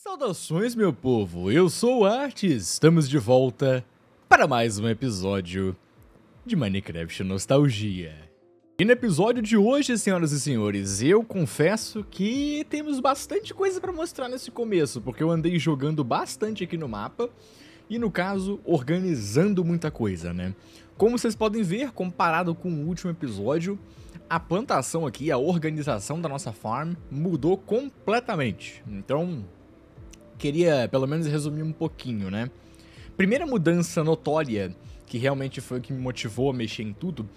Saudações, meu povo! Eu sou o Artes, estamos de volta para mais um episódio de Minecraft Nostalgia. E no episódio de hoje, senhoras e senhores, eu confesso que temos bastante coisa para mostrar nesse começo, porque eu andei jogando bastante aqui no mapa e, no caso, organizando muita coisa, né? Como vocês podem ver, comparado com o último episódio, a plantação aqui, a organização da nossa farm mudou completamente. Então, queria pelo menos resumir um pouquinho, né? Primeira mudança notória, que realmente foi o que me motivou a mexer em tudo,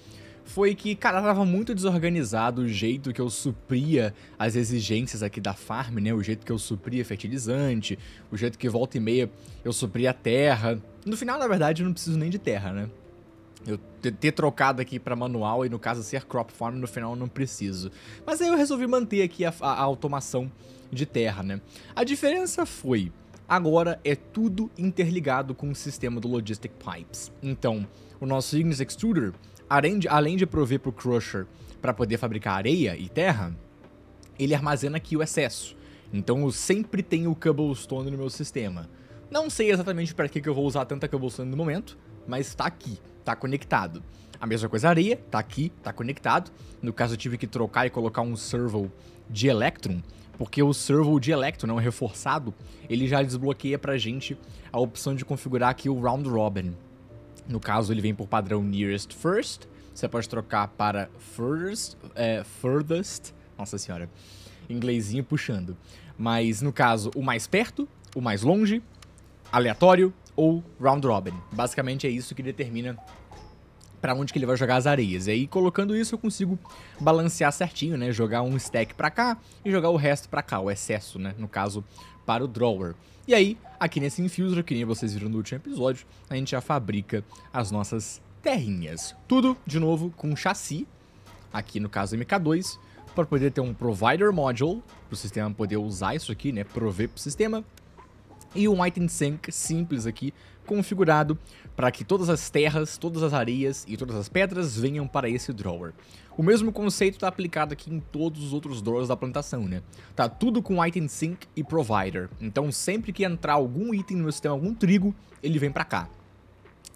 foi que, cara, tava muito desorganizado o jeito que eu supria as exigências aqui da farm, né? O jeito que eu supria fertilizante, o jeito que volta e meia eu supria a terra. No final, na verdade, eu não preciso nem de terra, né? eu ter, trocado aqui para manual e no caso ser crop farm no final eu não preciso. Mas aí eu resolvi manter aqui a, a, automação de terra, né? A diferença foi, agora é tudo interligado com o sistema do Logistic Pipes. Então, o nosso Ignis Extruder, além de, além de prover pro Crusher para poder fabricar areia e terra, ele armazena aqui o excesso. Então eu sempre tenho o cobblestone no meu sistema. Não sei exatamente para que, que eu vou usar tanta cobblestone no momento, mas está aqui tá conectado. A mesma coisa a areia, tá aqui, tá conectado. No caso eu tive que trocar e colocar um servo de Electrum, porque o servo de Electrum, não reforçado, ele já desbloqueia pra gente a opção de configurar aqui o Round Robin. No caso ele vem por padrão Nearest First, você pode trocar para First, é, Furthest, nossa senhora, inglesinho puxando. Mas no caso, o mais perto, o mais longe, aleatório, ou round robin. Basicamente é isso que determina para onde que ele vai jogar as areias. E aí, colocando isso, eu consigo balancear certinho, né? Jogar um stack para cá e jogar o resto para cá, o excesso, né? No caso, para o drawer. E aí, aqui nesse infuser, que nem vocês viram no último episódio, a gente já fabrica as nossas terrinhas. Tudo, de novo, com chassi, aqui no caso MK2, para poder ter um provider module, para o sistema poder usar isso aqui, né? Prover para o sistema, e um item sync simples aqui, configurado para que todas as terras, todas as areias e todas as pedras venham para esse drawer. O mesmo conceito está aplicado aqui em todos os outros drawers da plantação, né? Tá tudo com item sync e provider. Então sempre que entrar algum item no meu sistema, algum trigo, ele vem para cá.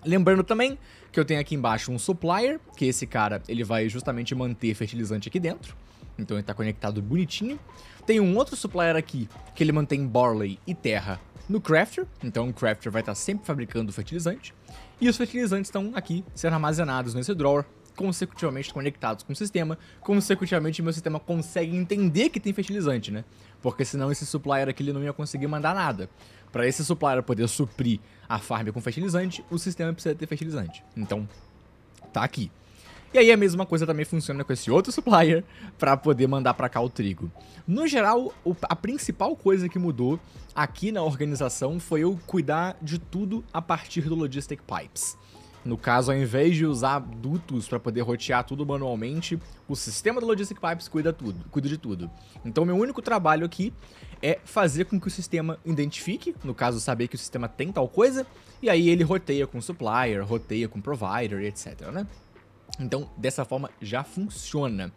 Lembrando também que eu tenho aqui embaixo um supplier, que esse cara ele vai justamente manter fertilizante aqui dentro. Então ele está conectado bonitinho. Tem um outro supplier aqui que ele mantém barley e terra no crafter, então o crafter vai estar sempre fabricando fertilizante, e os fertilizantes estão aqui sendo armazenados nesse drawer, consecutivamente conectados com o sistema, consecutivamente meu sistema consegue entender que tem fertilizante, né? Porque senão esse supplier aqui ele não ia conseguir mandar nada. Para esse supplier poder suprir a farm com fertilizante, o sistema precisa ter fertilizante. Então, tá aqui. E aí a mesma coisa também funciona com esse outro supplier para poder mandar para cá o trigo. No geral, a principal coisa que mudou aqui na organização foi eu cuidar de tudo a partir do Logistic Pipes. No caso, ao invés de usar dutos para poder rotear tudo manualmente, o sistema do Logistic Pipes cuida, tudo, cuida de tudo. Então, meu único trabalho aqui é fazer com que o sistema identifique, no caso, saber que o sistema tem tal coisa, e aí ele roteia com supplier, roteia com provider, etc, né? Então, dessa forma já funciona.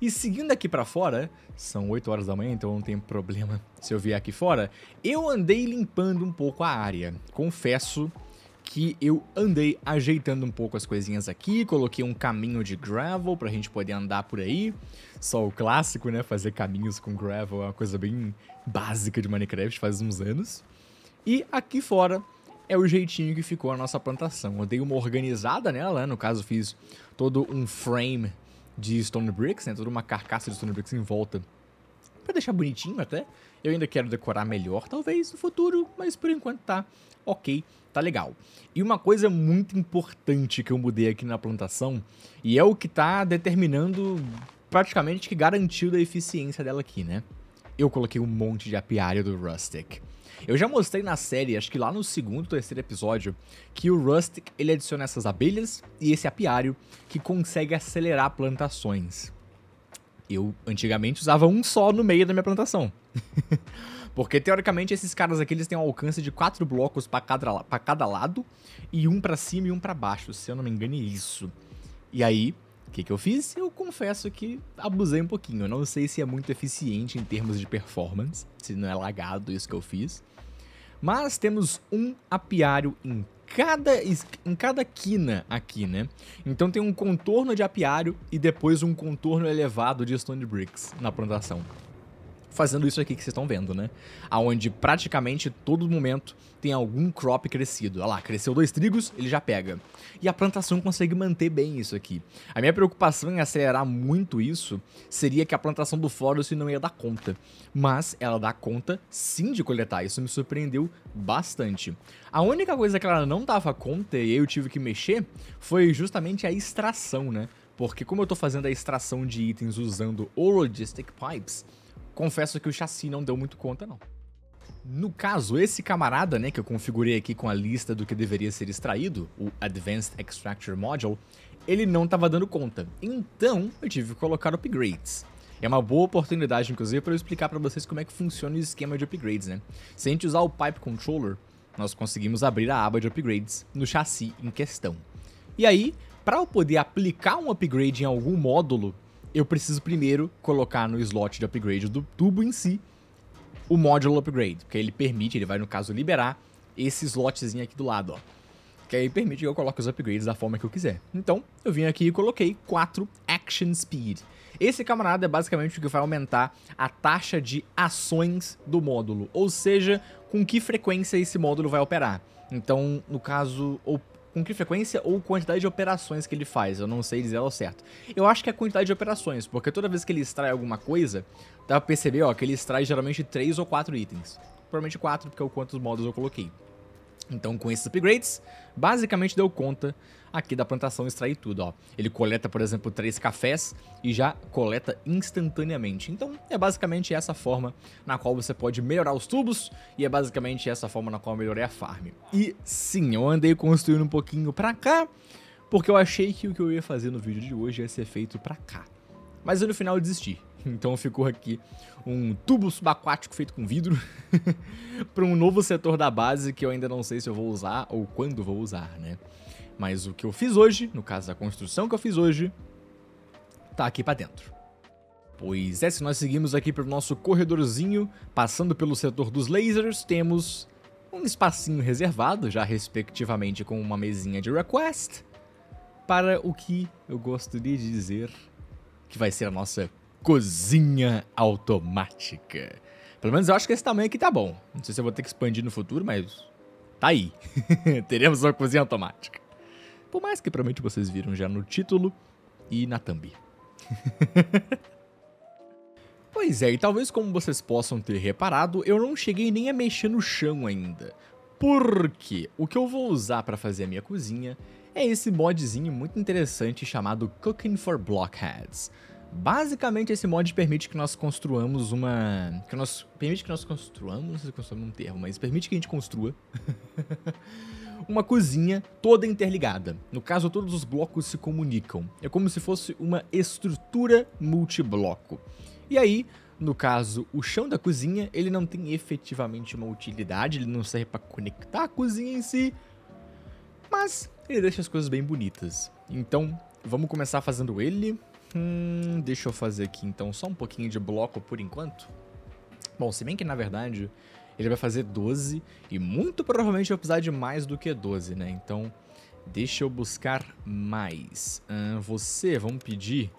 E seguindo aqui para fora, são 8 horas da manhã, então não tem problema se eu vier aqui fora. Eu andei limpando um pouco a área. Confesso que eu andei ajeitando um pouco as coisinhas aqui, coloquei um caminho de gravel pra gente poder andar por aí. Só o clássico, né? Fazer caminhos com gravel é uma coisa bem básica de Minecraft faz uns anos. E aqui fora é o jeitinho que ficou a nossa plantação. Eu dei uma organizada nela, né? no caso fiz todo um frame de stone bricks, né? toda uma carcaça de stone bricks em volta para deixar bonitinho até. Eu ainda quero decorar melhor, talvez no futuro, mas por enquanto tá ok, tá legal. E uma coisa muito importante que eu mudei aqui na plantação, e é o que tá determinando praticamente que garantiu da eficiência dela aqui, né? eu coloquei um monte de apiário do Rustic. Eu já mostrei na série, acho que lá no segundo ou terceiro episódio, que o Rustic ele adiciona essas abelhas e esse apiário que consegue acelerar plantações. Eu antigamente usava um só no meio da minha plantação. Porque teoricamente esses caras aqui eles têm um alcance de quatro blocos para cada, cada lado e um para cima e um para baixo, se eu não me engano, é isso. E aí o que, que eu fiz? Eu confesso que abusei um pouquinho. Eu não sei se é muito eficiente em termos de performance, se não é lagado isso que eu fiz. Mas temos um apiário em cada, em cada quina aqui, né? Então tem um contorno de apiário e depois um contorno elevado de stone bricks na plantação fazendo isso aqui que vocês estão vendo, né? Aonde praticamente todo momento tem algum crop crescido. Olha lá, cresceu dois trigos, ele já pega. E a plantação consegue manter bem isso aqui. A minha preocupação em acelerar muito isso seria que a plantação do Florus não ia dar conta. Mas ela dá conta sim de coletar, isso me surpreendeu bastante. A única coisa que ela não dava conta e eu tive que mexer foi justamente a extração, né? Porque como eu estou fazendo a extração de itens usando o Logistic Pipes, confesso que o chassi não deu muito conta, não. No caso, esse camarada, né, que eu configurei aqui com a lista do que deveria ser extraído, o Advanced Extractor Module, ele não estava dando conta. Então, eu tive que colocar upgrades. É uma boa oportunidade, inclusive, para eu explicar para vocês como é que funciona o esquema de upgrades, né? Se a gente usar o Pipe Controller, nós conseguimos abrir a aba de upgrades no chassi em questão. E aí, para eu poder aplicar um upgrade em algum módulo, eu preciso primeiro colocar no slot de upgrade do tubo em si o módulo upgrade, que ele permite, ele vai no caso liberar esse slotzinho aqui do lado, ó. Que aí permite que eu coloque os upgrades da forma que eu quiser. Então, eu vim aqui e coloquei 4 Action Speed. Esse camarada é basicamente o que vai aumentar a taxa de ações do módulo, ou seja, com que frequência esse módulo vai operar. Então, no caso, com que frequência ou quantidade de operações que ele faz, eu não sei dizer ao certo. Eu acho que é a quantidade de operações, porque toda vez que ele extrai alguma coisa, dá pra perceber ó, que ele extrai geralmente 3 ou 4 itens. Provavelmente 4, porque é o quantos modos eu coloquei. Então, com esses upgrades, basicamente deu conta aqui da plantação extrair tudo, ó. Ele coleta, por exemplo, três cafés e já coleta instantaneamente. Então, é basicamente essa forma na qual você pode melhorar os tubos e é basicamente essa forma na qual eu melhorei a farm. E sim, eu andei construindo um pouquinho pra cá, porque eu achei que o que eu ia fazer no vídeo de hoje ia ser feito pra cá. Mas eu no final desisti. Então ficou aqui um tubo subaquático feito com vidro para um novo setor da base que eu ainda não sei se eu vou usar ou quando vou usar, né? Mas o que eu fiz hoje, no caso da construção que eu fiz hoje, tá aqui para dentro. Pois é, se nós seguimos aqui para o nosso corredorzinho, passando pelo setor dos lasers, temos um espacinho reservado, já respectivamente com uma mesinha de request, para o que eu gostaria de dizer que vai ser a nossa cozinha automática. Pelo menos eu acho que esse tamanho aqui tá bom. Não sei se eu vou ter que expandir no futuro, mas tá aí. Teremos uma cozinha automática. Por mais que provavelmente vocês viram já no título e na thumb. pois é, e talvez como vocês possam ter reparado, eu não cheguei nem a mexer no chão ainda. Porque o que eu vou usar para fazer a minha cozinha é esse modzinho muito interessante chamado Cooking for Blockheads. Basicamente, esse mod permite que nós construamos uma... Que nós... Permite que nós construamos... Não sei se construamos um termo, mas permite que a gente construa uma cozinha toda interligada. No caso, todos os blocos se comunicam. É como se fosse uma estrutura multibloco. E aí, no caso, o chão da cozinha, ele não tem efetivamente uma utilidade, ele não serve para conectar a cozinha em si, mas ele deixa as coisas bem bonitas. Então, vamos começar fazendo ele. Hum, deixa eu fazer aqui então só um pouquinho de bloco por enquanto. Bom, se bem que na verdade ele vai fazer 12 e muito provavelmente vai precisar de mais do que 12, né? Então deixa eu buscar mais. Hum, você, vamos pedir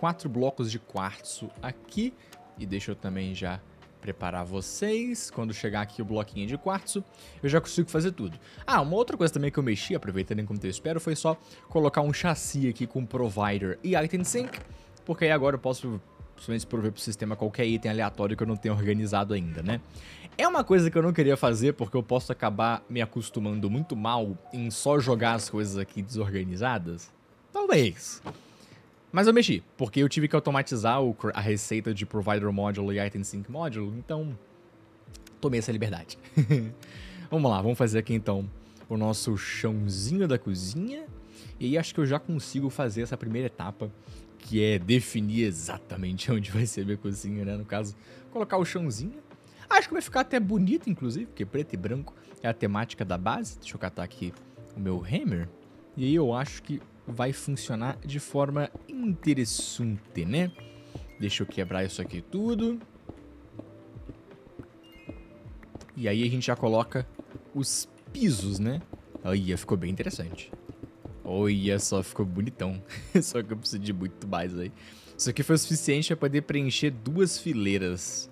quatro blocos de quartzo aqui e deixa eu também já preparar vocês. Quando chegar aqui o bloquinho de quartzo, eu já consigo fazer tudo. Ah, uma outra coisa também que eu mexi, aproveitando enquanto eu espero, foi só colocar um chassi aqui com provider e item sync, porque aí agora eu posso simplesmente prover pro sistema qualquer item aleatório que eu não tenho organizado ainda, né? É uma coisa que eu não queria fazer porque eu posso acabar me acostumando muito mal em só jogar as coisas aqui desorganizadas. Talvez. Mas eu mexi, porque eu tive que automatizar o, a receita de Provider Module e Item Sync Module, então tomei essa liberdade. vamos lá, vamos fazer aqui então o nosso chãozinho da cozinha. E aí acho que eu já consigo fazer essa primeira etapa, que é definir exatamente onde vai ser minha cozinha, né? No caso, colocar o chãozinho. Acho que vai ficar até bonito, inclusive, porque preto e branco é a temática da base. Deixa eu catar aqui o meu hammer. E aí eu acho que vai funcionar de forma interessante, né? Deixa eu quebrar isso aqui tudo. E aí a gente já coloca os pisos, né? Olha, ficou bem interessante. Olha só, ficou bonitão. só que eu preciso de muito mais aí. Isso aqui foi o suficiente para poder preencher duas fileiras.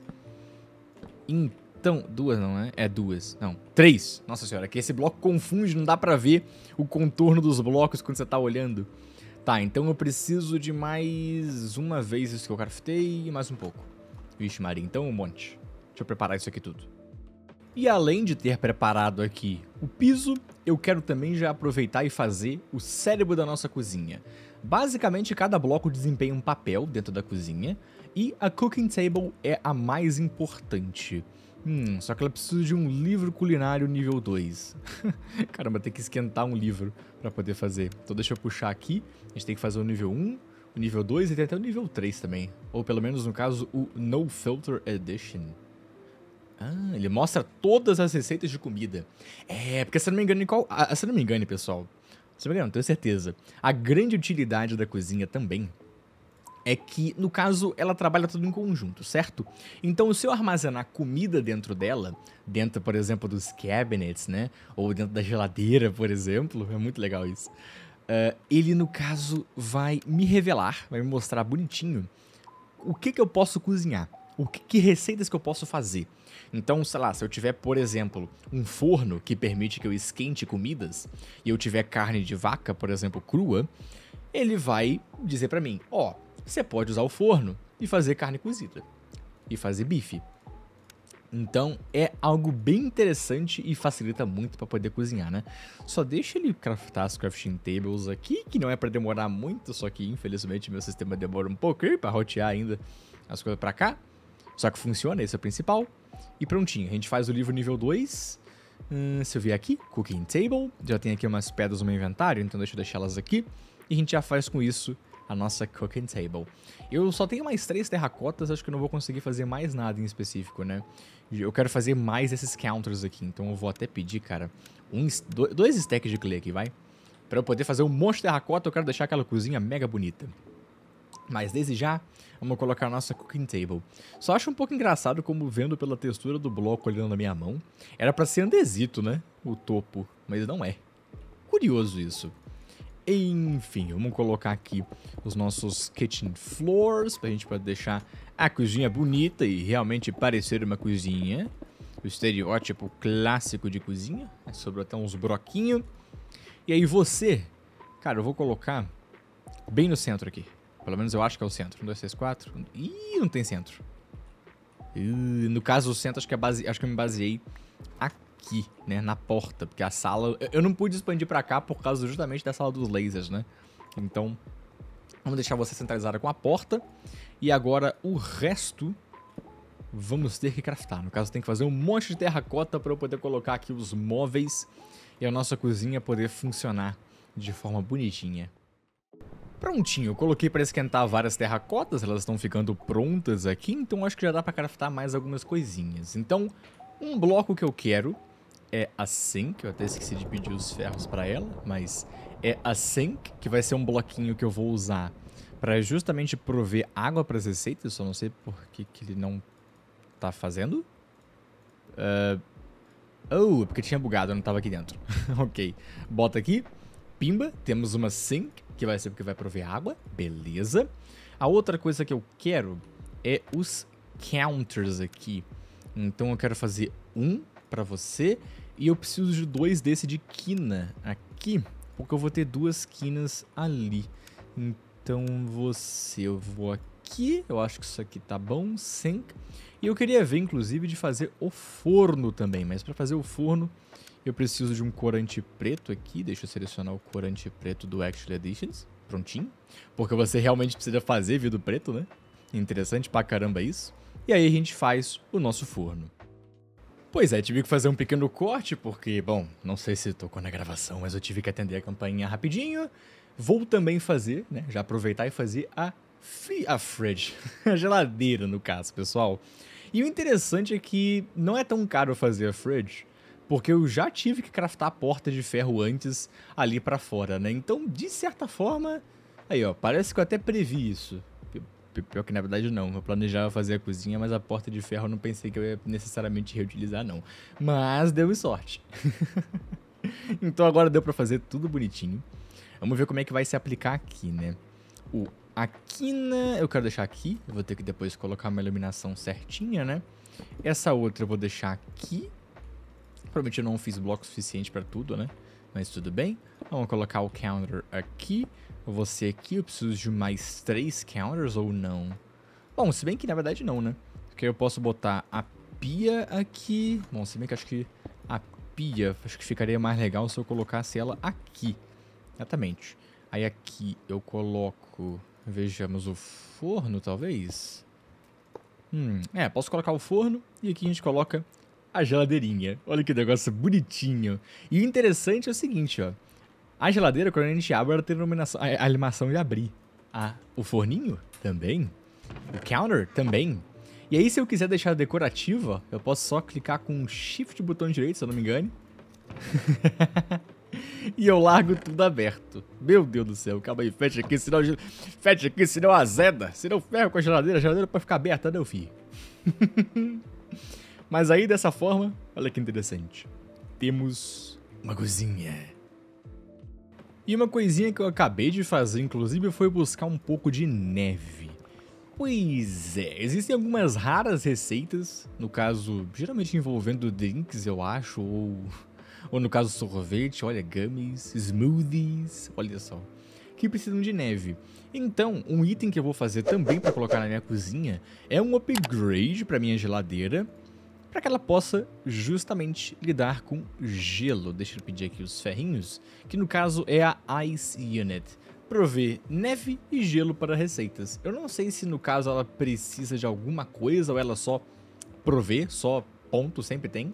Então então, duas não, né? É duas. Não, três. Nossa senhora, é que esse bloco confunde, não dá para ver o contorno dos blocos quando você tá olhando. Tá, então eu preciso de mais uma vez isso que eu craftei e mais um pouco. Vixe Maria, então um monte. Deixa eu preparar isso aqui tudo. E além de ter preparado aqui o piso, eu quero também já aproveitar e fazer o cérebro da nossa cozinha. Basicamente, cada bloco desempenha um papel dentro da cozinha, e a cooking table é a mais importante. Hum, só que ela precisa de um livro culinário nível 2. Caramba, tem que esquentar um livro para poder fazer. Então deixa eu puxar aqui. A gente tem que fazer o nível 1, o nível 2 e tem até o nível 3 também. Ou pelo menos, no caso, o No Filter Edition. Ah, ele mostra todas as receitas de comida. É, porque se não me engano, qual... Ah, se não me engano, pessoal. Se não me engano, tenho certeza. A grande utilidade da cozinha também é que, no caso, ela trabalha tudo em conjunto, certo? Então, se eu armazenar comida dentro dela, dentro, por exemplo, dos cabinets, né? Ou dentro da geladeira, por exemplo, é muito legal isso. Uh, ele, no caso, vai me revelar, vai me mostrar bonitinho o que, que eu posso cozinhar, o que, que receitas que eu posso fazer. Então, sei lá, se eu tiver, por exemplo, um forno que permite que eu esquente comidas, e eu tiver carne de vaca, por exemplo, crua, ele vai dizer para mim, ó, oh, você pode usar o forno e fazer carne cozida e fazer bife. Então é algo bem interessante e facilita muito para poder cozinhar, né? Só deixa ele craftar as crafting tables aqui, que não é para demorar muito, só que infelizmente meu sistema demora um pouco para rotear ainda as coisas para cá. Só que funciona, esse é o principal. E prontinho, a gente faz o livro nível 2. Hum, se eu vier aqui, Cooking Table, já tem aqui umas pedras no meu inventário, então deixa eu deixá-las aqui. E a gente já faz com isso a nossa cooking table. Eu só tenho mais três terracotas, acho que eu não vou conseguir fazer mais nada em específico, né? Eu quero fazer mais esses counters aqui, então eu vou até pedir, cara, um, dois stacks de clay aqui, vai? Pra eu poder fazer um monte de terracota, eu quero deixar aquela cozinha mega bonita. Mas desde já, vamos colocar a nossa cooking table. Só acho um pouco engraçado como vendo pela textura do bloco olhando na minha mão, era para ser andesito, né? O topo, mas não é. Curioso isso. Enfim, vamos colocar aqui os nossos kitchen floors para a gente poder deixar a cozinha bonita e realmente parecer uma cozinha. O estereótipo clássico de cozinha. Sobrou até uns broquinhos. E aí você, cara, eu vou colocar bem no centro aqui. Pelo menos eu acho que é o centro. 1, 2, 3, 4. Ih, não tem centro. Uh, no caso, o centro acho que, é base... acho que eu me baseei aqui aqui, né, na porta, porque a sala... Eu não pude expandir para cá por causa justamente da sala dos lasers, né? Então, vamos deixar você centralizada com a porta. E agora o resto vamos ter que craftar. No caso, tem que fazer um monte de terracota para eu poder colocar aqui os móveis e a nossa cozinha poder funcionar de forma bonitinha. Prontinho, eu coloquei para esquentar várias terracotas, elas estão ficando prontas aqui, então acho que já dá para craftar mais algumas coisinhas. Então, um bloco que eu quero é a assim Sync, eu até esqueci de pedir os ferros para ela, mas é a assim Sync, que vai ser um bloquinho que eu vou usar para justamente prover água para as receitas, só não sei por que, que ele não tá fazendo. Uh... Oh, é porque tinha bugado, eu não tava aqui dentro. ok, bota aqui, pimba, temos uma Sync, que vai ser porque vai prover água, beleza. A outra coisa que eu quero é os counters aqui. Então eu quero fazer um para você. E eu preciso de dois desse de quina aqui, porque eu vou ter duas quinas ali. Então você, eu vou aqui, eu acho que isso aqui tá bom, sim E eu queria ver, inclusive, de fazer o forno também, mas para fazer o forno eu preciso de um corante preto aqui, deixa eu selecionar o corante preto do Actual Editions, prontinho. Porque você realmente precisa fazer vidro preto, né? Interessante pra caramba isso. E aí a gente faz o nosso forno. Pois é, tive que fazer um pequeno corte, porque, bom, não sei se tocou na gravação, mas eu tive que atender a campainha rapidinho. Vou também fazer, né? Já aproveitar e fazer a, free, a fridge, a geladeira, no caso, pessoal. E o interessante é que não é tão caro fazer a fridge, porque eu já tive que craftar a porta de ferro antes ali para fora, né? Então, de certa forma, aí ó, parece que eu até previ isso. Pior que na verdade não. Eu planejava fazer a cozinha, mas a porta de ferro eu não pensei que eu ia necessariamente reutilizar, não. Mas deu sorte. então agora deu para fazer tudo bonitinho. Vamos ver como é que vai se aplicar aqui, né? O Aquina eu quero deixar aqui. Eu vou ter que depois colocar uma iluminação certinha, né? Essa outra eu vou deixar aqui. Provavelmente eu não fiz bloco suficiente para tudo, né? Mas tudo bem. Vamos colocar o counter aqui você aqui. Eu preciso de mais três counters ou não? Bom, se bem que na verdade não, né? Porque eu posso botar a pia aqui. Bom, se bem que acho que a pia, acho que ficaria mais legal se eu colocasse ela aqui. Exatamente. Aí aqui eu coloco, vejamos, o forno, talvez? Hum, é, posso colocar o forno e aqui a gente coloca a geladeirinha. Olha que negócio bonitinho. E o interessante é o seguinte, ó. A geladeira, quando a gente abre, ela tem iluminação, a animação de abrir. Ah, o forninho? Também. O counter? Também. E aí, se eu quiser deixar decorativa, eu posso só clicar com shift botão direito, se eu não me engano. e eu largo tudo aberto. Meu Deus do céu, calma aí, fecha aqui, senão. Fecha aqui, senão azeda. Senão ferro com a geladeira, a geladeira pode ficar aberta, né, filho? Mas aí, dessa forma, olha que interessante. Temos uma cozinha. E uma coisinha que eu acabei de fazer, inclusive, foi buscar um pouco de neve. Pois é, existem algumas raras receitas, no caso, geralmente envolvendo drinks, eu acho, ou, ou no caso sorvete, olha, gummies, smoothies, olha só, que precisam de neve. Então, um item que eu vou fazer também para colocar na minha cozinha é um upgrade para minha geladeira, para que ela possa justamente lidar com gelo. Deixa eu pedir aqui os ferrinhos, que no caso é a Ice Unit. Prover neve e gelo para receitas. Eu não sei se no caso ela precisa de alguma coisa ou ela só provê, só ponto, sempre tem.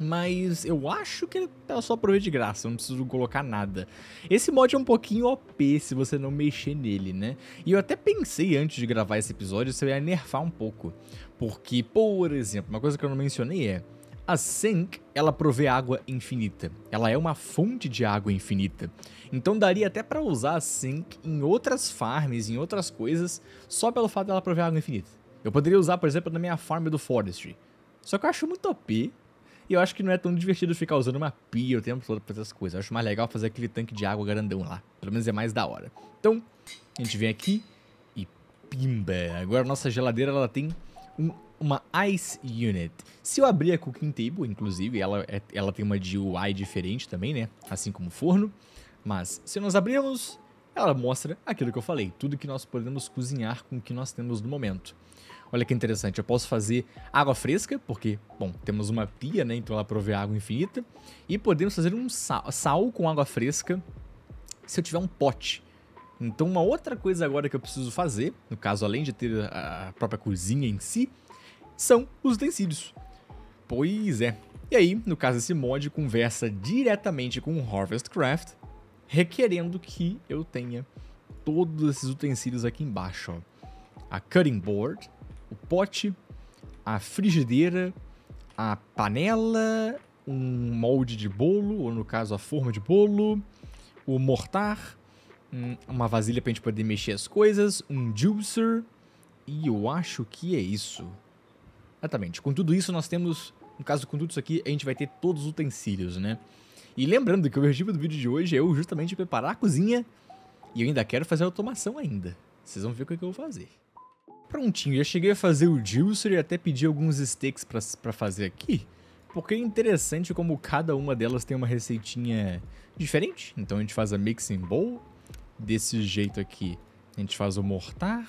Mas eu acho que ela só provê de graça, não preciso colocar nada. Esse mod é um pouquinho OP se você não mexer nele, né? E eu até pensei antes de gravar esse episódio se eu ia nerfar um pouco. Porque, por exemplo, uma coisa que eu não mencionei é a sink ela provê água infinita. Ela é uma fonte de água infinita. Então daria até para usar a Sink em outras farms, em outras coisas, só pelo fato dela prover água infinita. Eu poderia usar, por exemplo, na minha farm do Forestry. Só que eu acho muito OP. E eu acho que não é tão divertido ficar usando uma pia o tempo todo pra essas coisas. Eu acho mais legal fazer aquele tanque de água grandão lá. Pelo menos é mais da hora. Então, a gente vem aqui e pimba. Agora nossa geladeira ela tem um, uma Ice Unit. Se eu abrir a Cooking Table, inclusive, ela, é, ela tem uma DUI diferente também, né? Assim como o forno. Mas se nós abrirmos, ela mostra aquilo que eu falei. Tudo que nós podemos cozinhar com o que nós temos no momento. Olha que interessante, eu posso fazer água fresca, porque, bom, temos uma pia, né? Então ela provê água infinita. E podemos fazer um sal, sal com água fresca se eu tiver um pote. Então, uma outra coisa agora que eu preciso fazer, no caso, além de ter a própria cozinha em si, são os utensílios. Pois é. E aí, no caso, esse mod conversa diretamente com o Harvestcraft, requerendo que eu tenha todos esses utensílios aqui embaixo. Ó. A cutting board, o pote, a frigideira, a panela, um molde de bolo, ou no caso a forma de bolo, o mortar, uma vasilha pra gente poder mexer as coisas, um juicer, e eu acho que é isso. Exatamente. Com tudo isso, nós temos, no caso, com tudo isso aqui, a gente vai ter todos os utensílios, né? E lembrando que o objetivo do vídeo de hoje é eu justamente preparar a cozinha, e eu ainda quero fazer a automação ainda. Vocês vão ver o que, é que eu vou fazer. Prontinho, já cheguei a fazer o juicer e até pedi alguns steaks pra, pra fazer aqui porque é interessante como cada uma delas tem uma receitinha diferente. Então a gente faz a mixing bowl, desse jeito aqui. A gente faz o mortar,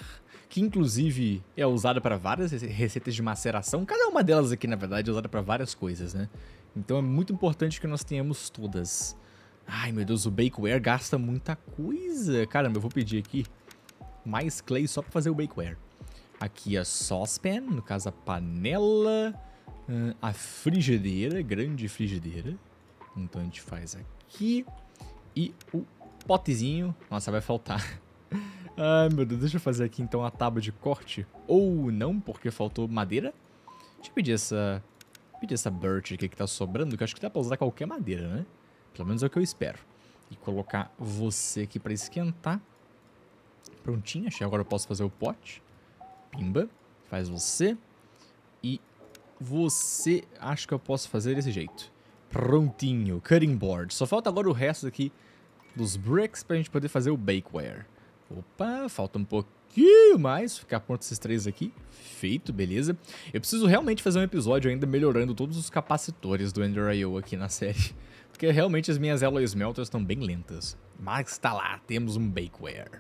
que inclusive é usada para várias receitas de maceração. Cada uma delas aqui, na verdade, é usada para várias coisas, né? Então é muito importante que nós tenhamos todas. Ai, meu Deus, o Bakeware gasta muita coisa. Caramba, eu vou pedir aqui mais clay só para fazer o Bakeware. Aqui a saucepan, no caso a panela, a frigideira, grande frigideira. Então a gente faz aqui. E o potezinho. Nossa, vai faltar. Ai, meu Deus, deixa eu fazer aqui então a tábua de corte. Ou não, porque faltou madeira. Deixa eu pedir essa... Pedir essa birch aqui que tá sobrando, que acho que dá pra usar qualquer madeira, né? Pelo menos é o que eu espero. E colocar você aqui pra esquentar. Prontinho, achei. Agora eu posso fazer o pote. Pimba. Faz você. E você... Acho que eu posso fazer desse jeito. Prontinho. Cutting board. Só falta agora o resto aqui dos bricks para a gente poder fazer o bakeware. Opa, falta um pouquinho mais, ficar pronto esses três aqui. Feito, beleza. Eu preciso realmente fazer um episódio ainda melhorando todos os capacitores do Ender IO aqui na série. Porque realmente as minhas Alloy Smelters estão bem lentas. Mas tá lá, temos um Bakeware.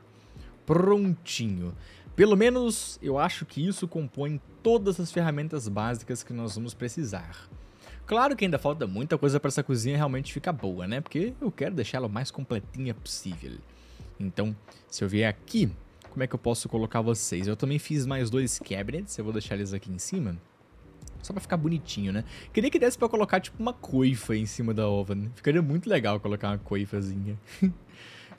Prontinho. Pelo menos eu acho que isso compõe todas as ferramentas básicas que nós vamos precisar. Claro que ainda falta muita coisa para essa cozinha realmente ficar boa, né? Porque eu quero deixar ela o mais completinha possível. Então, se eu vier aqui, como é que eu posso colocar vocês? Eu também fiz mais dois cabinets, eu vou deixar eles aqui em cima. Só pra ficar bonitinho, né? Queria que desse pra colocar, tipo, uma coifa em cima da ova, né? Ficaria muito legal colocar uma coifazinha.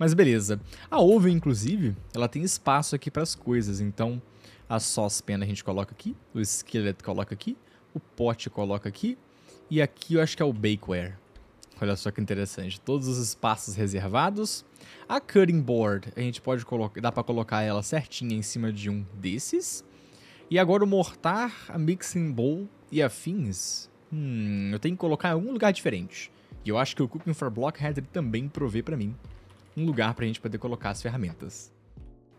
Mas beleza. A ova, inclusive, ela tem espaço aqui para as coisas. Então, a saucepan a gente coloca aqui, o esqueleto coloca aqui, o pote coloca aqui, e aqui eu acho que é o Bakeware. Olha só que interessante. Todos os espaços reservados. A cutting board, a gente pode colocar, dá para colocar ela certinha em cima de um desses. E agora o mortar, a mixing bowl e afins. Hum, eu tenho que colocar em algum lugar diferente. E eu acho que o Cooking for Blockhead também provê para mim um lugar para a gente poder colocar as ferramentas.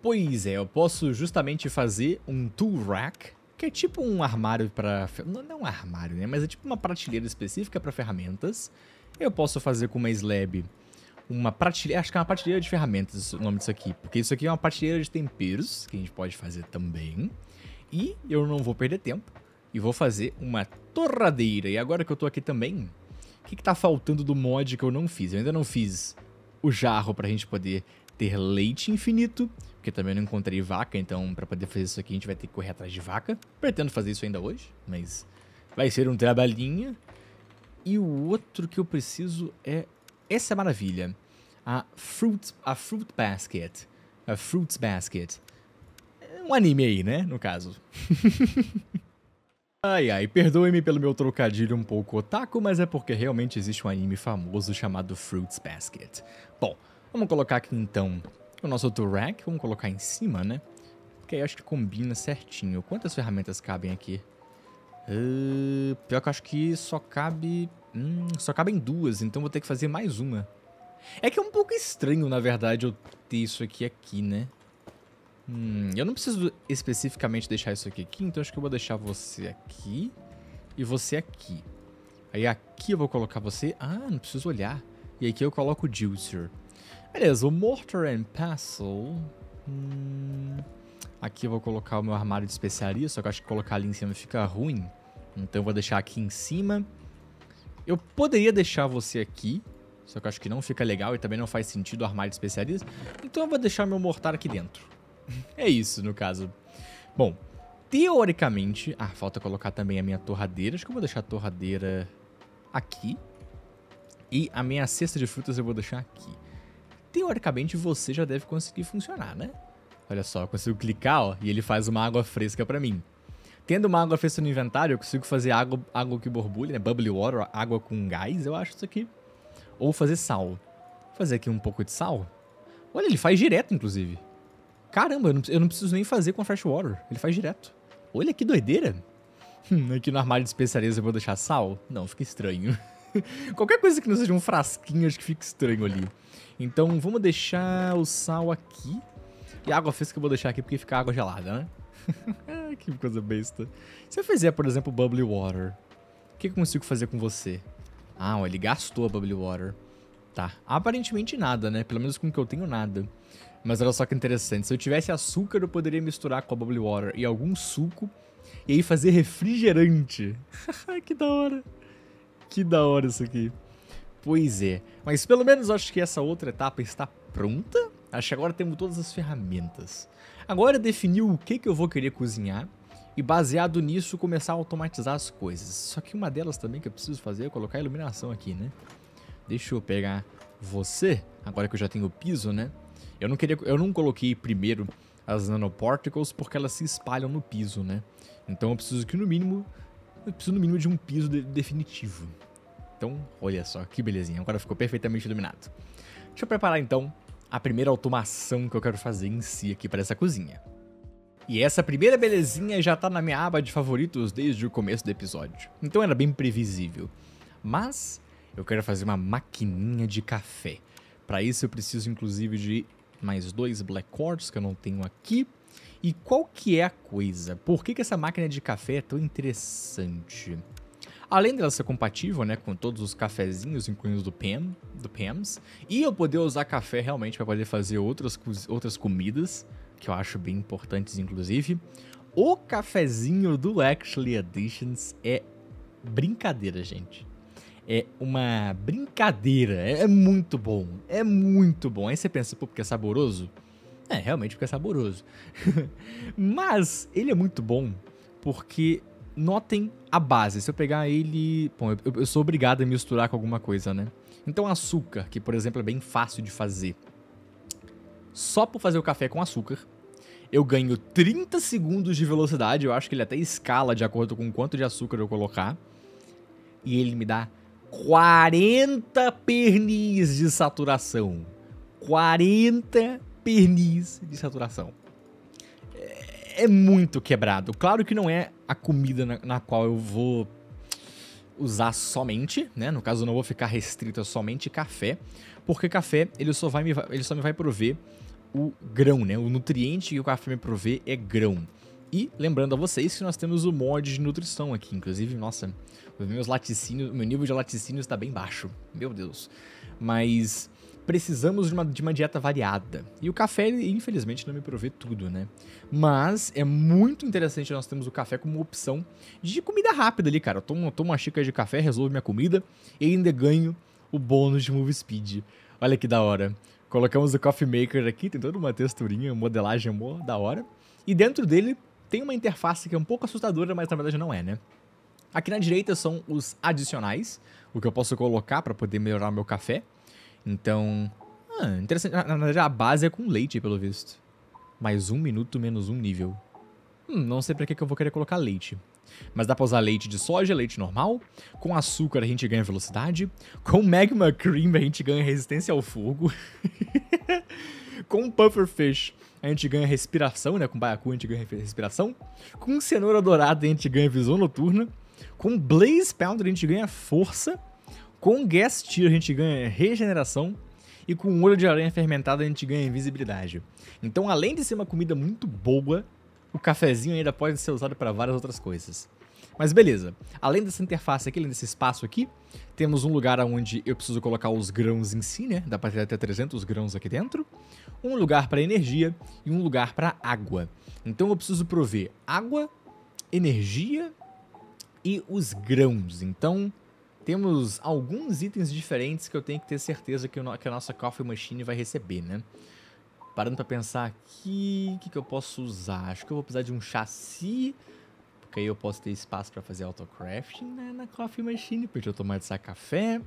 Pois é, eu posso justamente fazer um tool rack que é tipo um armário para. Não, é um armário, né? Mas é tipo uma prateleira específica para ferramentas. Eu posso fazer com uma slab uma prateleira. Acho que é uma prateleira de ferramentas o nome disso aqui. Porque isso aqui é uma prateleira de temperos, que a gente pode fazer também. E eu não vou perder tempo. E vou fazer uma torradeira. E agora que eu tô aqui também, o que, que tá faltando do mod que eu não fiz? Eu ainda não fiz o jarro pra gente poder ter leite infinito. Porque também não encontrei vaca, então para poder fazer isso aqui a gente vai ter que correr atrás de vaca. Pretendo fazer isso ainda hoje, mas vai ser um trabalhinho. E o outro que eu preciso é essa maravilha. A Fruit, a fruit Basket. A Fruits Basket. É um anime aí, né? No caso. ai, ai, perdoe-me pelo meu trocadilho um pouco otaku, mas é porque realmente existe um anime famoso chamado Fruits Basket. Bom, vamos colocar aqui então o nosso outro rack, vamos colocar em cima, né? Porque aí acho que combina certinho. Quantas ferramentas cabem aqui? Uh, pior que eu acho que só cabe... Hum, só cabem duas, então vou ter que fazer mais uma. É que é um pouco estranho, na verdade, eu ter isso aqui aqui, né? Hum, eu não preciso especificamente deixar isso aqui aqui, então acho que eu vou deixar você aqui e você aqui. Aí aqui eu vou colocar você... Ah, não preciso olhar. E aqui eu coloco o Juicer. Beleza, o Mortar and Pestle... Hum, aqui eu vou colocar o meu armário de especiaria, só que acho que colocar ali em cima fica ruim. Então eu vou deixar aqui em cima. Eu poderia deixar você aqui, só que eu acho que não fica legal e também não faz sentido o armário de especiarias. Então eu vou deixar meu mortar aqui dentro. é isso, no caso. Bom, teoricamente... Ah, falta colocar também a minha torradeira. Acho que eu vou deixar a torradeira aqui. E a minha cesta de frutas eu vou deixar aqui teoricamente você já deve conseguir funcionar, né? Olha só, eu consigo clicar ó, e ele faz uma água fresca para mim. Tendo uma água fresca no inventário, eu consigo fazer água, água que borbulha, né? Bubbly water, água com gás, eu acho isso aqui. Ou fazer sal. Vou fazer aqui um pouco de sal. Olha, ele faz direto, inclusive. Caramba, eu não, eu não preciso nem fazer com fresh water. Ele faz direto. Olha que doideira. Hum, aqui no armário de especiarias eu vou deixar sal? Não, fica estranho. Qualquer coisa que não seja um frasquinho, acho que fica estranho ali. Então vamos deixar o sal aqui. E água fresca eu vou deixar aqui porque fica água gelada, né? Ah, que coisa besta. Se eu fizer, por exemplo, Bubbly Water, o que eu consigo fazer com você? Ah, ele gastou a Bubbly Water. Tá, aparentemente nada, né? Pelo menos com o que eu tenho, nada. Mas olha só que interessante. Se eu tivesse açúcar, eu poderia misturar com a Bubbly Water e algum suco. E aí fazer refrigerante. que da hora. Que da hora isso aqui. Pois é. Mas pelo menos acho que essa outra etapa está pronta. Acho que agora temos todas as ferramentas. Agora definir o que, que eu vou querer cozinhar e baseado nisso começar a automatizar as coisas. Só que uma delas também que eu preciso fazer é colocar a iluminação aqui, né? Deixa eu pegar você, agora que eu já tenho o piso, né? Eu não queria, eu não coloquei primeiro as nanoparticles porque elas se espalham no piso, né? Então eu preciso que no mínimo, eu preciso no mínimo de um piso de, definitivo. Então, olha só, que belezinha. Agora ficou perfeitamente iluminado. Deixa eu preparar então a primeira automação que eu quero fazer em si aqui para essa cozinha. E essa primeira belezinha já tá na minha aba de favoritos desde o começo do episódio. Então era bem previsível. Mas eu quero fazer uma maquininha de café. Para isso eu preciso inclusive de mais dois black quartz que eu não tenho aqui. E qual que é a coisa? Por que, que essa máquina de café é tão interessante? Além dela ser compatível, né, com todos os cafezinhos, incluindo do PEM, do PEMS, e eu poder usar café realmente para poder fazer outras, outras comidas, que eu acho bem importantes, inclusive. O cafezinho do Actually Editions é brincadeira, gente. É uma brincadeira. É, é muito bom. É muito bom. Aí você pensa, pô, porque é saboroso? É, realmente porque é saboroso. Mas ele é muito bom porque notem a base. Se eu pegar ele. Bom, eu, eu, sou obrigado a misturar com alguma coisa, né? Então, açúcar, que por exemplo é bem fácil de fazer. Só por fazer o café com açúcar, eu ganho 30 segundos de velocidade. Eu acho que ele até escala de acordo com quanto de açúcar eu colocar. E ele me dá 40 pernis de saturação. 40 pernis de saturação. É, é muito quebrado. Claro que não é a comida na, na qual eu vou usar somente, né? No caso, eu não vou ficar restrito a somente café, porque café ele só, vai me, ele só me vai prover o grão, né? O nutriente que o café me provê é grão. E lembrando a vocês que nós temos o mod de nutrição aqui, inclusive, nossa, os meus laticínios, meu nível de laticínios está bem baixo, meu Deus. Mas precisamos de uma, de uma dieta variada. E o café, infelizmente, não me provê tudo, né? Mas é muito interessante nós temos o café como opção de comida rápida ali, cara. Eu tomo, tomo uma xícara de café, resolvo minha comida e ainda ganho o bônus de Move Speed. Olha que da hora. Colocamos o Coffee Maker aqui, tem toda uma texturinha, modelagem boa da hora. E dentro dele tem uma interface que é um pouco assustadora, mas na verdade não é, né? Aqui na direita são os adicionais, o que eu posso colocar para poder melhorar meu café. Então, ah, interessante. Na verdade, a base é com leite, pelo visto. Mais um minuto, menos um nível. Hum, não sei pra que, que eu vou querer colocar leite. Mas dá pra usar leite de soja, leite normal. Com açúcar a gente ganha velocidade. Com magma cream a gente ganha resistência ao fogo. com pufferfish a gente ganha respiração, né? Com baiacu a gente ganha respiração. Com cenoura dourada a gente ganha visão noturna. Com blaze pounder a gente ganha força. Com Gas Tear a gente ganha regeneração e com olho de aranha fermentada a gente ganha invisibilidade. Então, além de ser uma comida muito boa, o cafezinho ainda pode ser usado para várias outras coisas. Mas beleza, além dessa interface aqui, além desse espaço aqui, temos um lugar onde eu preciso colocar os grãos em si, né? Dá para ter até 300 grãos aqui dentro. Um lugar para energia e um lugar para água. Então eu preciso prover água, energia e os grãos. Então temos alguns itens diferentes que eu tenho que ter certeza que, o que a nossa Coffee Machine vai receber, né? Parando pra pensar aqui, o que, que eu posso usar? Acho que eu vou precisar de um chassi, porque aí eu posso ter espaço para fazer autocraft né, na Coffee Machine, porque eu tomar essa café.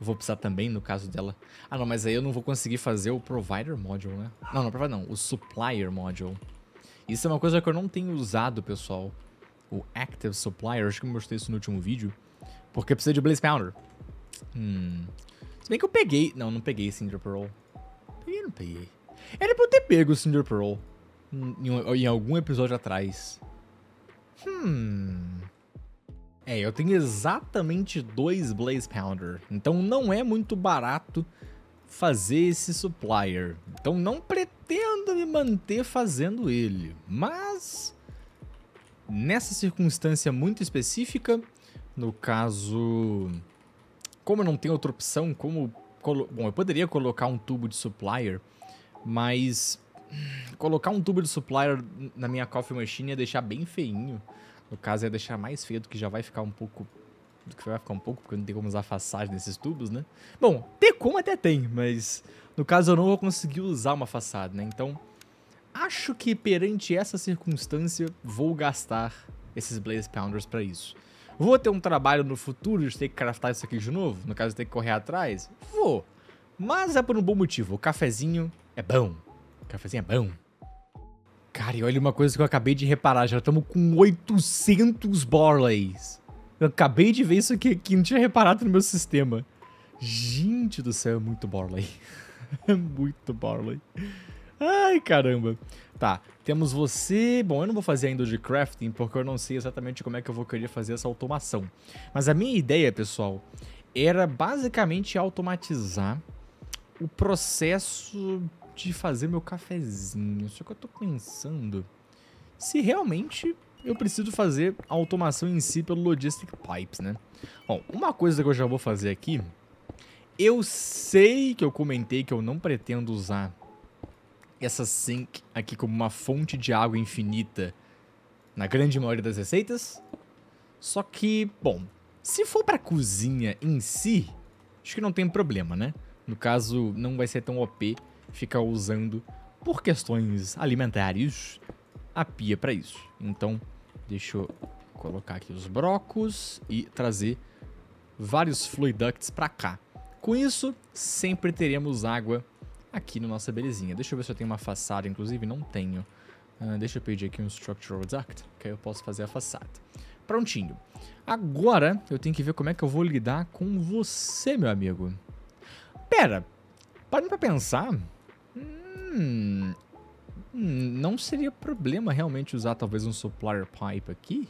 Vou precisar também, no caso dela... Ah, não, mas aí eu não vou conseguir fazer o Provider Module, né? Não, não, Provider não, o Supplier Module. Isso é uma coisa que eu não tenho usado, pessoal. O Active Supplier, acho que eu mostrei isso no último vídeo. Porque precisa de Blaze Pounder. Hum. Se bem que eu peguei... Não, não peguei Cinder Pearl. Peguei não peguei? Era pra eu ter pego o Cinder Pearl. Em, em algum episódio atrás. Hum... É, eu tenho exatamente dois Blaze Pounder. Então não é muito barato fazer esse supplier. Então não pretendo me manter fazendo ele. Mas nessa circunstância muito específica, no caso, como eu não tenho outra opção, como bom, eu poderia colocar um tubo de supplier, mas colocar um tubo de supplier na minha coffee machine ia deixar bem feinho. No caso, ia deixar mais feio do que já vai ficar um pouco do que vai ficar um pouco, porque não tem como usar façade nesses tubos, né? Bom, ter como até tem, mas no caso eu não vou conseguir usar uma façade, né? Então, acho que perante essa circunstância, vou gastar esses Blaze Pounders para isso. Vou ter um trabalho no futuro de ter que craftar isso aqui de novo? No caso, ter que correr atrás? Vou. Mas é por um bom motivo. O cafezinho é bom. O cafezinho é bom. Cara, e olha uma coisa que eu acabei de reparar. Já estamos com 800 Borleys. Eu acabei de ver isso aqui, que não tinha reparado no meu sistema. Gente do céu, é muito Borley. É muito Borley. Ai, caramba. Tá, temos você... Bom, eu não vou fazer ainda de crafting, porque eu não sei exatamente como é que eu vou querer fazer essa automação. Mas a minha ideia, pessoal, era basicamente automatizar o processo de fazer meu cafezinho. Só que eu tô pensando se realmente eu preciso fazer a automação em si pelo Logistic Pipes, né? Bom, uma coisa que eu já vou fazer aqui, eu sei que eu comentei que eu não pretendo usar essa sink aqui como uma fonte de água infinita na grande maioria das receitas. Só que, bom, se for para cozinha em si, acho que não tem problema, né? No caso, não vai ser tão OP ficar usando, por questões alimentares, a pia para isso. Então, deixa eu colocar aqui os brocos e trazer vários fluiducts para cá. Com isso, sempre teremos água aqui no nossa belezinha. Deixa eu ver se eu tenho uma façada, inclusive não tenho. Uh, deixa eu pedir aqui um Structural Duct, que aí eu posso fazer a façada. Prontinho. Agora eu tenho que ver como é que eu vou lidar com você, meu amigo. Pera, parando pra pensar... Hum, hum, não seria problema realmente usar talvez um supplier pipe aqui?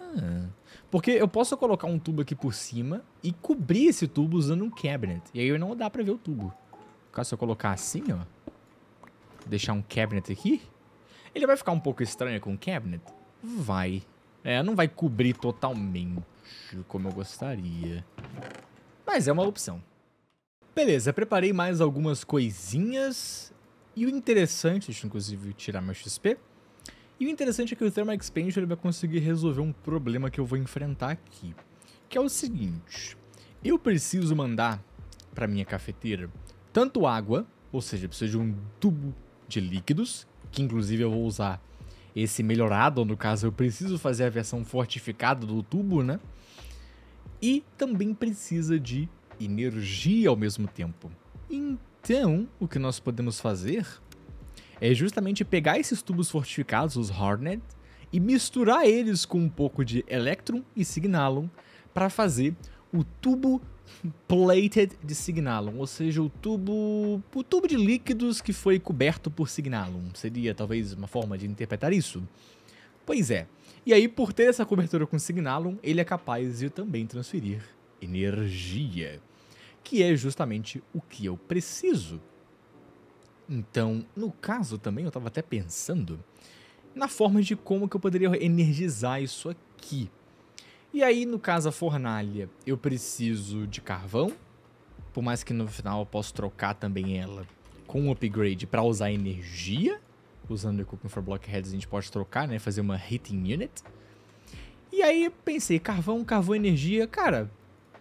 Ah, porque eu posso colocar um tubo aqui por cima e cobrir esse tubo usando um cabinet. E aí não dá pra ver o tubo. Caso eu colocar assim, ó. Deixar um cabinet aqui. Ele vai ficar um pouco estranho com o cabinet? Vai. É, não vai cobrir totalmente como eu gostaria. Mas é uma opção. Beleza, preparei mais algumas coisinhas. E o interessante, deixa eu inclusive tirar meu XP. E o interessante é que o Thermal Expansion ele vai conseguir resolver um problema que eu vou enfrentar aqui. Que é o seguinte. Eu preciso mandar para minha cafeteira tanto água, ou seja, precisa de um tubo de líquidos, que inclusive eu vou usar esse melhorado, no caso eu preciso fazer a versão fortificada do tubo, né? E também precisa de energia ao mesmo tempo. Então, o que nós podemos fazer é justamente pegar esses tubos fortificados, os Hornet, e misturar eles com um pouco de Electrum e Signalum para fazer o tubo plated de signalum, ou seja, o tubo, o tubo de líquidos que foi coberto por signalum. Seria talvez uma forma de interpretar isso? Pois é. E aí, por ter essa cobertura com signalum, ele é capaz de também transferir energia, que é justamente o que eu preciso. Então, no caso também, eu estava até pensando na forma de como que eu poderia energizar isso aqui. E aí, no caso, a fornalha, eu preciso de carvão, por mais que no final eu possa trocar também ela com um upgrade para usar energia. Usando o Equipment for Blockheads a gente pode trocar, né? Fazer uma Hitting Unit. E aí pensei, carvão, carvão, energia. Cara,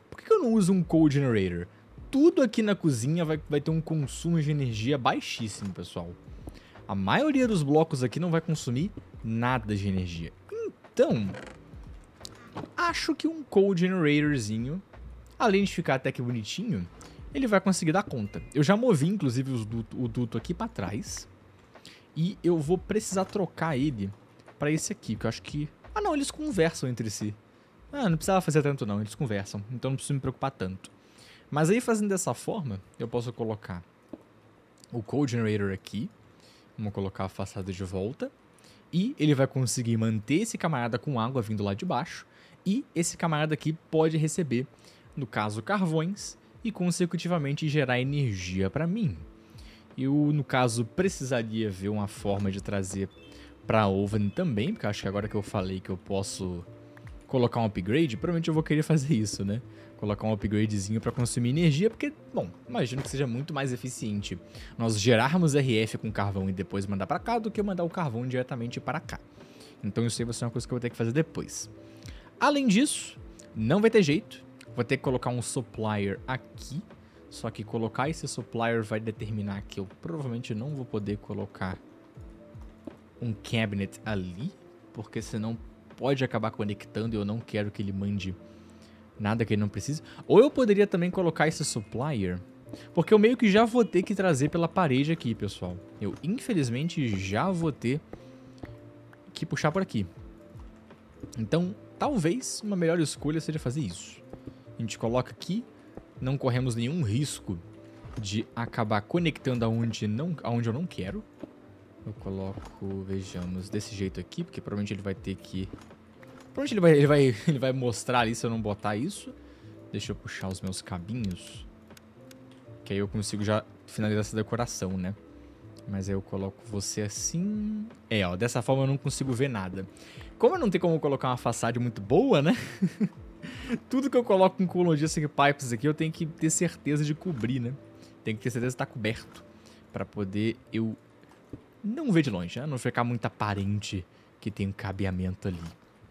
por que eu não uso um Coal Generator? Tudo aqui na cozinha vai, vai ter um consumo de energia baixíssimo, pessoal. A maioria dos blocos aqui não vai consumir nada de energia. Então, Acho que um code generatorzinho, além de ficar até que bonitinho, ele vai conseguir dar conta. Eu já movi, inclusive, duto, o duto aqui para trás. E eu vou precisar trocar ele para esse aqui, que eu acho que... Ah, não, eles conversam entre si. Ah, não precisava fazer tanto não, eles conversam. Então não preciso me preocupar tanto. Mas aí, fazendo dessa forma, eu posso colocar o Code Generator aqui. Vamos colocar a façada de volta. E ele vai conseguir manter esse camarada com água vindo lá de baixo. E esse camarada aqui pode receber, no caso, carvões e consecutivamente gerar energia para mim. Eu, no caso, precisaria ver uma forma de trazer para Oven também, porque acho que agora que eu falei que eu posso colocar um upgrade, provavelmente eu vou querer fazer isso, né? Colocar um upgradezinho para consumir energia, porque, bom, imagino que seja muito mais eficiente nós gerarmos RF com carvão e depois mandar para cá do que mandar o carvão diretamente para cá. Então isso aí vai ser uma coisa que eu vou ter que fazer depois. Além disso, não vai ter jeito. Vou ter que colocar um supplier aqui. Só que colocar esse supplier vai determinar que eu provavelmente não vou poder colocar um cabinet ali, porque senão pode acabar conectando e eu não quero que ele mande nada que ele não precise. Ou eu poderia também colocar esse supplier, porque eu meio que já vou ter que trazer pela parede aqui, pessoal. Eu, infelizmente, já vou ter que puxar por aqui. Então, talvez uma melhor escolha seja fazer isso. A gente coloca aqui, não corremos nenhum risco de acabar conectando aonde, não, aonde eu não quero. Eu coloco, vejamos, desse jeito aqui, porque provavelmente ele vai ter que... Provavelmente ele vai, ele vai, ele vai mostrar ali se eu não botar isso. Deixa eu puxar os meus cabinhos. Que aí eu consigo já finalizar essa decoração, né? Mas aí eu coloco você assim... É, ó, dessa forma eu não consigo ver nada. Como eu não tenho como colocar uma façade muito boa, né? Tudo que eu coloco com Cologistic assim, Pipes aqui, eu tenho que ter certeza de cobrir, né? Tenho que ter certeza de estar coberto. para poder eu não ver de longe, né? Não ficar muito aparente que tem um cabeamento ali.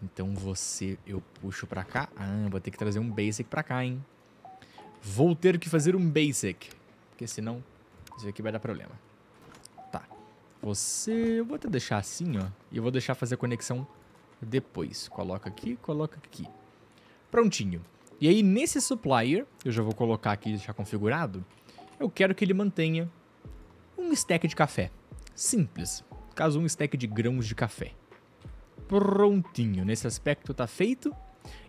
Então você, eu puxo pra cá. Ah, vou ter que trazer um basic pra cá, hein? Vou ter que fazer um basic. Porque senão, isso aqui vai dar problema. Tá. Você, eu vou até deixar assim, ó. E eu vou deixar fazer a conexão depois, coloca aqui, coloca aqui. Prontinho. E aí, nesse supplier, eu já vou colocar aqui já configurado, eu quero que ele mantenha um stack de café. Simples. Caso um stack de grãos de café. Prontinho. Nesse aspecto tá feito.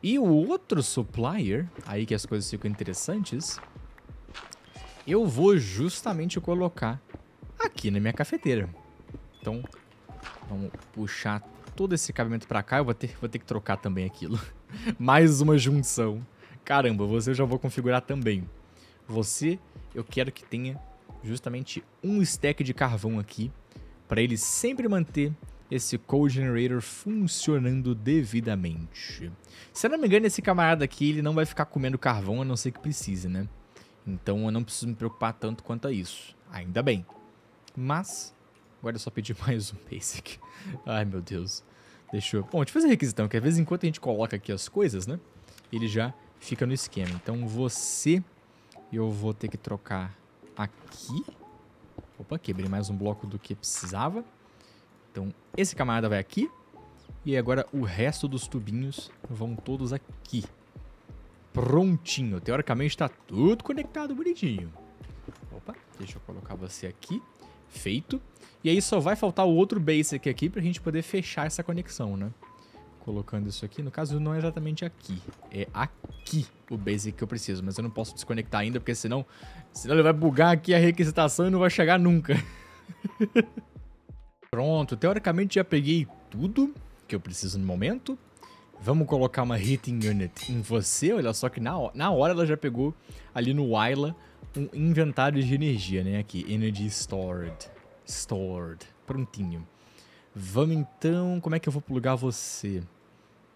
E o outro supplier, aí que as coisas ficam interessantes, eu vou justamente colocar aqui na minha cafeteira. Então, vamos puxar todo esse cabimento para cá, eu vou ter, vou ter que trocar também aquilo. Mais uma junção. Caramba, você eu já vou configurar também. Você, eu quero que tenha justamente um stack de carvão aqui, para ele sempre manter esse Coal Generator funcionando devidamente. Se eu não me engano, esse camarada aqui ele não vai ficar comendo carvão a não ser que precise, né? Então eu não preciso me preocupar tanto quanto a isso. Ainda bem. Mas é só pedir mais um basic. Ai, meu Deus. Deixa eu... Bom, deixa eu fazer a requisitão, que às vezes enquanto a gente coloca aqui as coisas, né? Ele já fica no esquema. Então você... Eu vou ter que trocar aqui. Opa, quebrei mais um bloco do que precisava. Então esse camarada vai aqui. E agora o resto dos tubinhos vão todos aqui. Prontinho. Teoricamente está tudo conectado bonitinho. Opa, deixa eu colocar você aqui. Feito. E aí só vai faltar o outro basic aqui pra gente poder fechar essa conexão, né? Colocando isso aqui. No caso, não é exatamente aqui. É aqui o basic que eu preciso. Mas eu não posso desconectar ainda, porque senão... Senão ele vai bugar aqui a requisitação e não vai chegar nunca. Pronto. Teoricamente já peguei tudo que eu preciso no momento. Vamos colocar uma Hitting Unit em você. Olha só que na, na hora ela já pegou ali no Wyla um inventário de energia, né? Aqui, Energy Stored. Stored. Prontinho. Vamos então, como é que eu vou plugar você?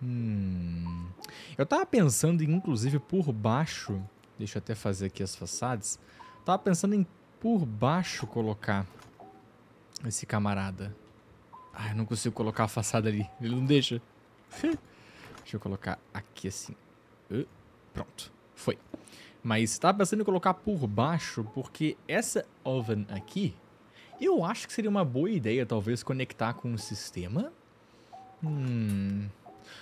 Hum. Eu tava pensando, em, inclusive, por baixo. Deixa eu até fazer aqui as façades. Tava pensando em por baixo colocar esse camarada. Ah, eu não consigo colocar a façada ali. Ele não deixa. deixa eu colocar aqui assim. Uh, pronto. Foi. Mas tava pensando em colocar por baixo, porque essa oven aqui eu acho que seria uma boa ideia, talvez, conectar com o sistema. Hum.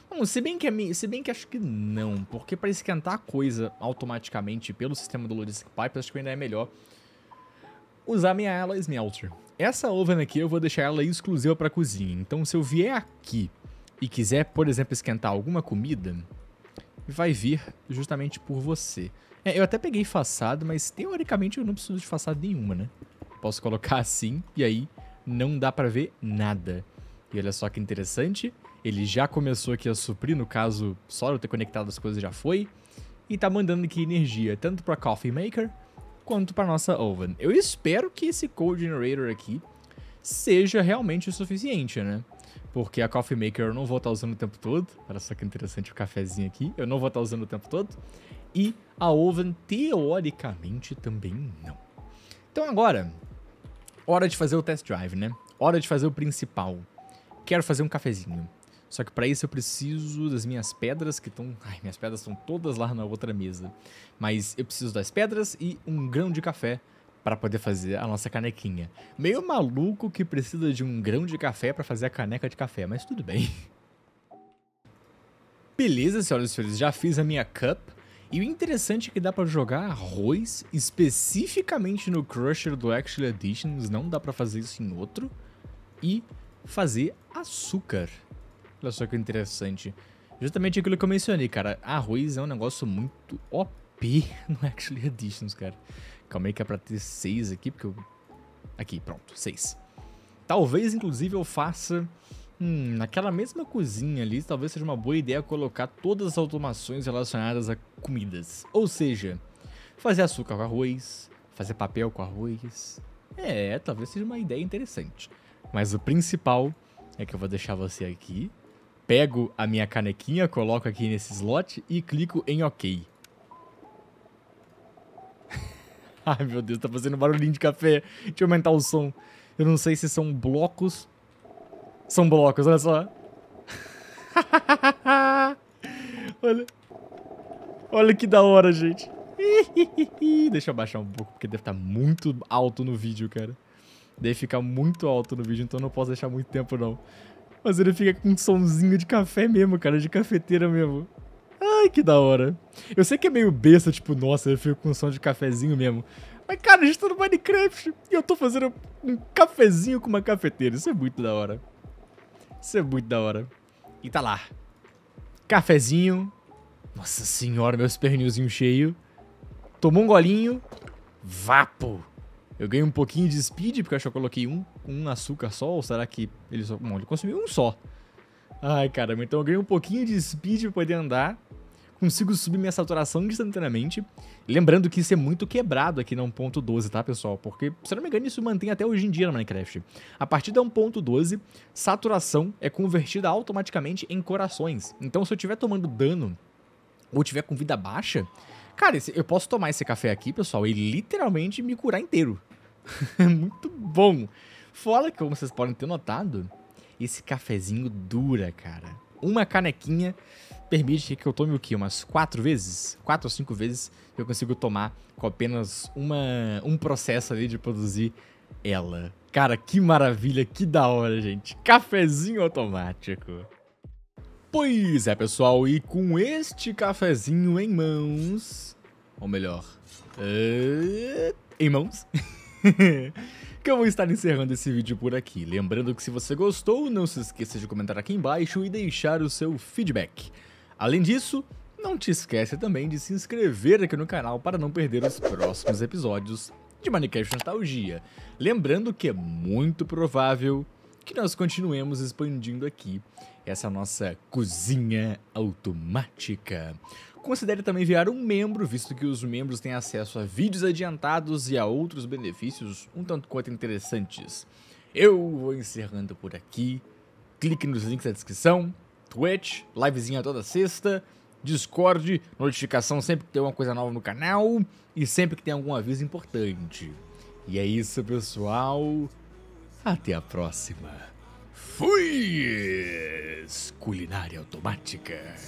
Bom, se bem que, é se bem que acho que não, porque para esquentar a coisa automaticamente pelo sistema do Logistic Pipe, acho que ainda é melhor usar minha Ally Smelter. Essa oven aqui eu vou deixar ela exclusiva para cozinha, então se eu vier aqui e quiser, por exemplo, esquentar alguma comida, vai vir justamente por você. É, eu até peguei façado, mas teoricamente eu não preciso de façado nenhuma, né? Posso colocar assim e aí não dá para ver nada. E olha só que interessante, ele já começou aqui a suprir, no caso, só eu ter conectado as coisas já foi, e tá mandando aqui energia tanto para Coffee Maker quanto para nossa oven. Eu espero que esse code generator aqui seja realmente o suficiente, né? Porque a Coffee Maker eu não vou estar tá usando o tempo todo. Olha só que interessante o cafezinho aqui. Eu não vou estar tá usando o tempo todo. E a Oven, teoricamente, também não. Então agora, Hora de fazer o test drive, né? Hora de fazer o principal. Quero fazer um cafezinho. Só que para isso eu preciso das minhas pedras que estão. Ai, minhas pedras estão todas lá na outra mesa. Mas eu preciso das pedras e um grão de café para poder fazer a nossa canequinha. Meio maluco que precisa de um grão de café para fazer a caneca de café, mas tudo bem. Beleza, senhoras e senhores, já fiz a minha cup. E o interessante é que dá para jogar arroz especificamente no Crusher do Actual Editions, não dá para fazer isso em outro, e fazer açúcar. Olha só que interessante. Justamente aquilo que eu mencionei, cara. Arroz é um negócio muito OP no Actual Editions, cara. Calma aí que é pra ter seis aqui, porque eu... Aqui, pronto, seis. Talvez, inclusive, eu faça Hum, naquela mesma cozinha ali, talvez seja uma boa ideia colocar todas as automações relacionadas a comidas. Ou seja, fazer açúcar com arroz, fazer papel com arroz. É, talvez seja uma ideia interessante. Mas o principal é que eu vou deixar você aqui. Pego a minha canequinha, coloco aqui nesse slot e clico em OK. Ai meu Deus, tá fazendo barulhinho de café. Deixa eu aumentar o som. Eu não sei se são blocos são blocos, olha só. olha. Olha que da hora, gente. Deixa eu abaixar um pouco, porque deve estar tá muito alto no vídeo, cara. Deve ficar muito alto no vídeo, então não posso deixar muito tempo, não. Mas ele fica com um somzinho de café mesmo, cara, de cafeteira mesmo. Ai, que da hora. Eu sei que é meio besta, tipo, nossa, eu fico com um som de cafezinho mesmo. Mas, cara, a gente tá no Minecraft e eu tô fazendo um cafezinho com uma cafeteira. Isso é muito da hora. Isso é muito da hora. E tá lá. Cafezinho. Nossa senhora, meus pernilzinhos cheio. Tomou um golinho. Vapo. Eu ganhei um pouquinho de speed, porque eu acho que eu coloquei um, um açúcar só, ou será que ele só... Bom, ele consumiu um só. Ai, caramba, então eu ganhei um pouquinho de speed pra poder andar consigo subir minha saturação instantaneamente. Lembrando que isso é muito quebrado aqui na 1.12, tá, pessoal? Porque, se não me engano, isso mantém até hoje em dia no Minecraft. A partir da 1.12, saturação é convertida automaticamente em corações. Então, se eu estiver tomando dano ou tiver com vida baixa, cara, eu posso tomar esse café aqui, pessoal, e literalmente me curar inteiro. É muito bom. Fora que, como vocês podem ter notado, esse cafezinho dura, cara. Uma canequinha permite que eu tome o que? Umas quatro vezes? Quatro ou cinco vezes eu consigo tomar com apenas uma, um processo ali de produzir ela. Cara, que maravilha, que da hora, gente. Cafezinho automático. Pois é, pessoal, e com este cafezinho em mãos, ou melhor, uh, em mãos, que eu vou estar encerrando esse vídeo por aqui. Lembrando que se você gostou, não se esqueça de comentar aqui embaixo e deixar o seu feedback. Além disso, não te esquece também de se inscrever aqui no canal para não perder os próximos episódios de Minecraft Nostalgia. Lembrando que é muito provável que nós continuemos expandindo aqui essa nossa cozinha automática. Considere também virar um membro, visto que os membros têm acesso a vídeos adiantados e a outros benefícios um tanto quanto interessantes. Eu vou encerrando por aqui. Clique nos links da descrição Twitch, livezinha toda sexta, Discord, notificação sempre que tem uma coisa nova no canal e sempre que tem algum aviso importante. E é isso, pessoal. Até a próxima. Fui! Culinária automática.